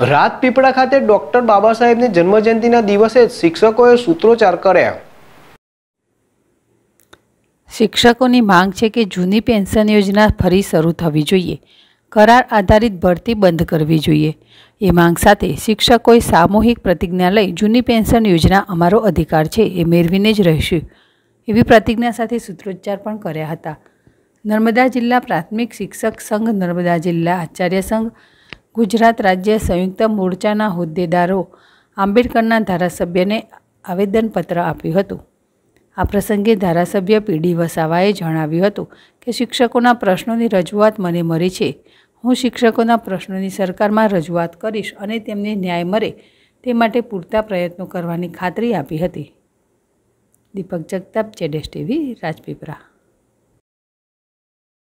રાજપીપળા ખાતે ડોક્ટર બાબા સાહેબની જન્મજયંતિના દિવસે શિક્ષકોએ સૂત્રોચ્ચાર કર્યા શિક્ષકોની માંગ છે કે જૂની પેન્શન યોજના ફરી શરૂ થવી જોઈએ કરાર આધારિત ભરતી બંધ કરવી જોઈએ એ માંગ સાથે શિક્ષકોએ સામૂહિક પ્રતિજ્ઞા લઈ જૂની પેન્શન યોજના અમારો અધિકાર છે એ મેળવીને જ રહેશું એવી પ્રતિજ્ઞા સાથે સૂત્રોચ્ચાર પણ કર્યા હતા નર્મદા જિલ્લા પ્રાથમિક શિક્ષક સંઘ નર્મદા જિલ્લા આચાર્ય સંઘ ગુજરાત રાજ્ય સંયુક્ત મોરચાના હોદ્દેદારો આંબેડકરના ધારાસભ્યને આવેદનપત્ર આપ્યું હતું આ પ્રસંગે ધારાસભ્ય પીડી વસાવાએ જણાવ્યું હતું કે શિક્ષકોના પ્રશ્નોની રજૂઆત મને મળી છે હું શિક્ષકોના પ્રશ્નોની સરકારમાં રજૂઆત કરીશ અને તેમને ન્યાય મળે તે માટે પૂરતા પ્રયત્નો કરવાની ખાતરી આપી હતી દીપક જગતાપ જેડેશ ટીવી રાજપીપરા